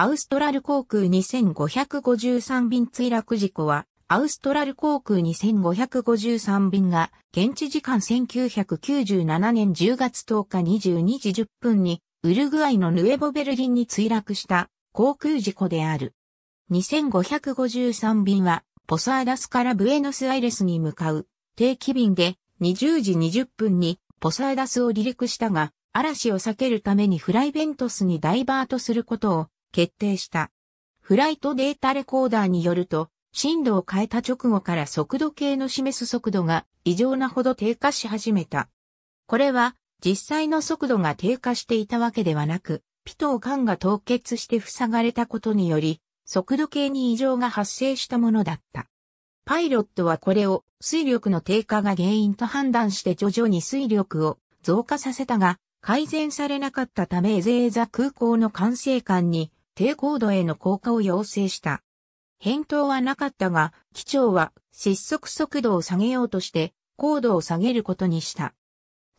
アウストラル航空2553便墜落事故は、アウストラル航空2553便が、現地時間1997年10月10日22時10分に、ウルグアイのヌエボベルリンに墜落した航空事故である。2553便は、ポサーダスからブエノスアイレスに向かう定期便で20時20分にポサーダスを離陸したが、嵐を避けるためにフライベントスにダイバートすることを決定した。フライトデータレコーダーによると、震度を変えた直後から速度計の示す速度が異常なほど低下し始めた。これは実際の速度が低下していたわけではなく、ピトー管が凍結して塞がれたことにより、速度計に異常が発生したものだった。パイロットはこれを水力の低下が原因と判断して徐々に水力を増加させたが、改善されなかったためエゼーザ空港の管制官に低高度への降下を要請した。返答はなかったが、機長は失速速度を下げようとして、高度を下げることにした。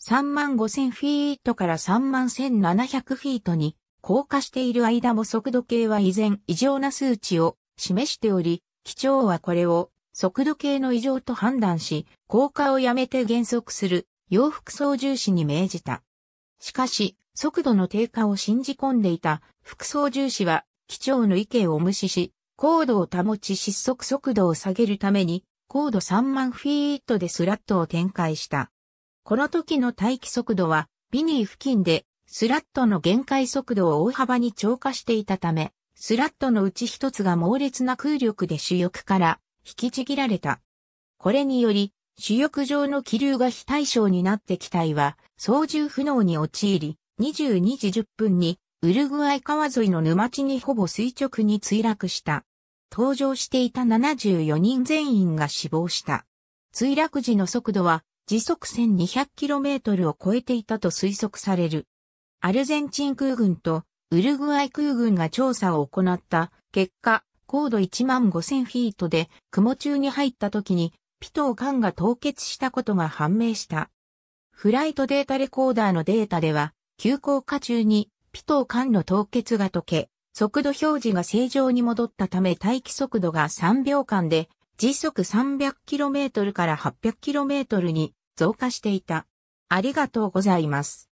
35,000フィートから31,700フィートに降下している間も速度計は依然異常な数値を示しており、機長はこれを速度計の異常と判断し、降下をやめて減速する洋服操縦士に命じた。しかし、速度の低下を信じ込んでいた副操縦士は、機長の意見を無視し、高度を保ち失速速度を下げるために、高度3万フィートでスラットを展開した。この時の待機速度は、ビニー付近で、スラットの限界速度を大幅に超過していたため、スラットのうち一つが猛烈な空力で主翼から引きちぎられた。これにより、主翼上の気流が非対称になって機体は操縦不能に陥り、22時10分にウルグアイ川沿いの沼地にほぼ垂直に墜落した。搭乗していた74人全員が死亡した。墜落時の速度は時速 1200km を超えていたと推測される。アルゼンチン空軍とウルグアイ空軍が調査を行った結果、高度1万5000フィートで雲中に入った時にピトー管が凍結したことが判明した。フライトデータレコーダーのデータでは急降下中に、ピトー管の凍結が溶け、速度表示が正常に戻ったため待機速度が3秒間で、時速 300km から 800km に増加していた。ありがとうございます。